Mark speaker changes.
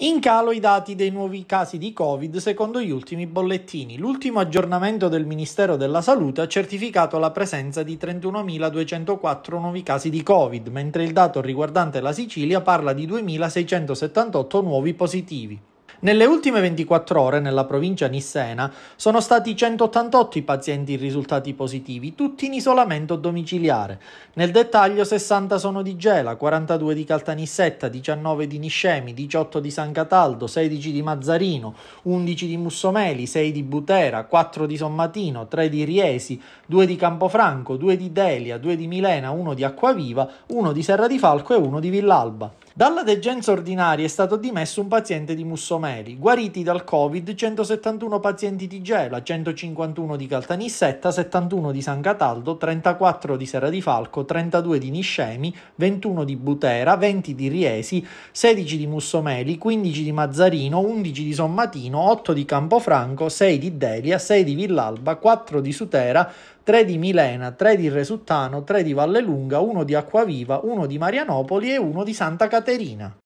Speaker 1: In calo i dati dei nuovi casi di Covid secondo gli ultimi bollettini. L'ultimo aggiornamento del Ministero della Salute ha certificato la presenza di 31.204 nuovi casi di Covid, mentre il dato riguardante la Sicilia parla di 2.678 nuovi positivi. Nelle ultime 24 ore nella provincia nissena sono stati 188 i pazienti risultati positivi, tutti in isolamento domiciliare. Nel dettaglio 60 sono di Gela, 42 di Caltanissetta, 19 di Niscemi, 18 di San Cataldo, 16 di Mazzarino, 11 di Mussomeli, 6 di Butera, 4 di Sommatino, 3 di Riesi, 2 di Campofranco, 2 di Delia, 2 di Milena, 1 di Acquaviva, 1 di Serra di Falco e 1 di Villalba. Dalla degenza ordinaria è stato dimesso un paziente di Mussomeli, guariti dal Covid 171 pazienti di Gela, 151 di Caltanissetta, 71 di San Cataldo, 34 di Serra di Falco, 32 di Niscemi, 21 di Butera, 20 di Riesi, 16 di Mussomeli, 15 di Mazzarino, 11 di Sommatino, 8 di Campofranco, 6 di Delia, 6 di Villalba, 4 di Sutera, 3 di Milena, 3 di Resuttano, 3 di Vallelunga, 1 di Acquaviva, 1 di Marianopoli e 1 di Santa Caterina.